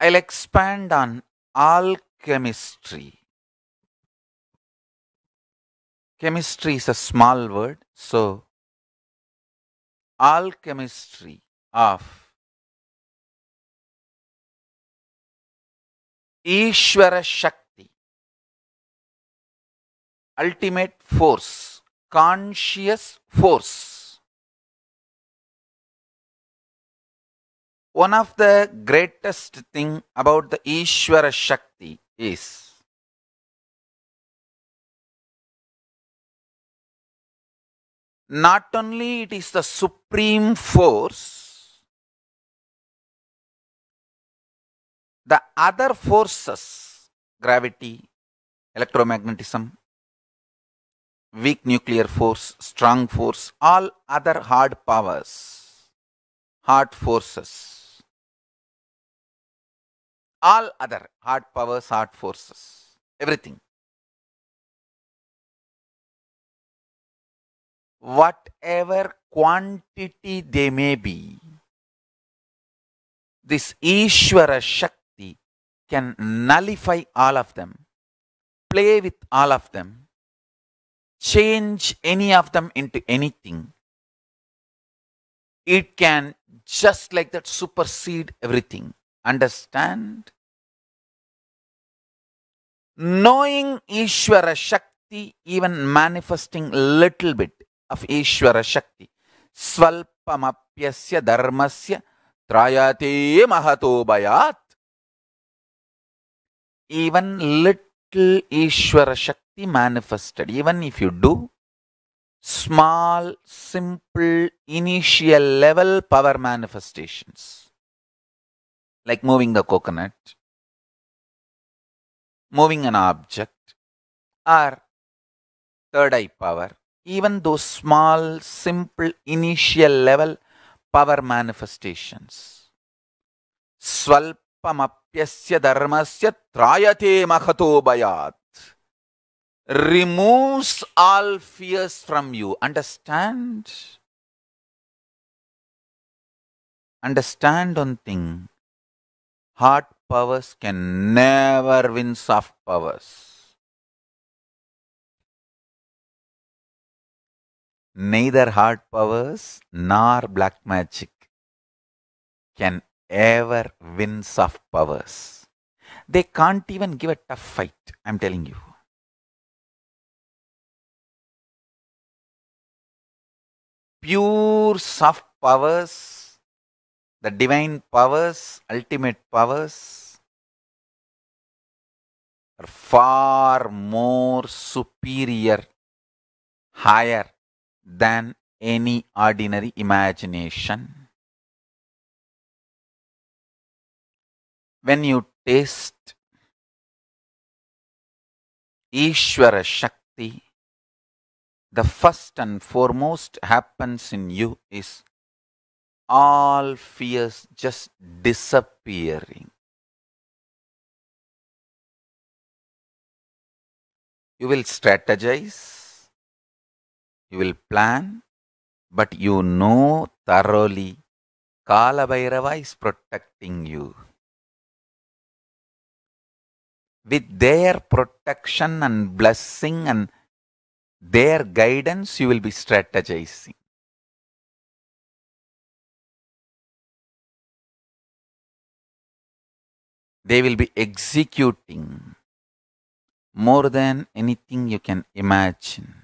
I'll expand on alchemistry. Chemistry is a small word, so alchemistry of Ishvara Shakti, ultimate force, conscious force. One of the greatest thing about the Ishwara Shakti is not only it is the supreme force, the other forces, gravity, electromagnetism, weak nuclear force, strong force, all other hard powers, hard forces all other hard powers, hard forces, everything. Whatever quantity they may be, this Ishwara Shakti can nullify all of them, play with all of them, change any of them into anything. It can just like that supersede everything understand knowing Ishvara Shakti, even manifesting little bit of Ishvara Shakti, Swalpamapyasya Dharmasya Trayate Mahatobayat. Even little Ishvara Shakti manifested, even if you do small, simple, initial level power manifestations like moving the coconut, moving an object, or third eye power, even those small, simple, initial level power manifestations. Swalpamapyasya dharmasya trayate mahato bayat. Removes all fears from you. Understand? Understand one thing hard powers can never win soft powers. Neither hard powers nor black magic can ever win soft powers. They can't even give a tough fight, I'm telling you. Pure soft powers the divine powers, ultimate powers, are far more superior, higher than any ordinary imagination. When you taste Ishwara Shakti, the first and foremost happens in you is all fears just disappearing. You will strategize, you will plan, but you know thoroughly Kalabhairava is protecting you. With their protection and blessing and their guidance, you will be strategizing. they will be executing more than anything you can imagine.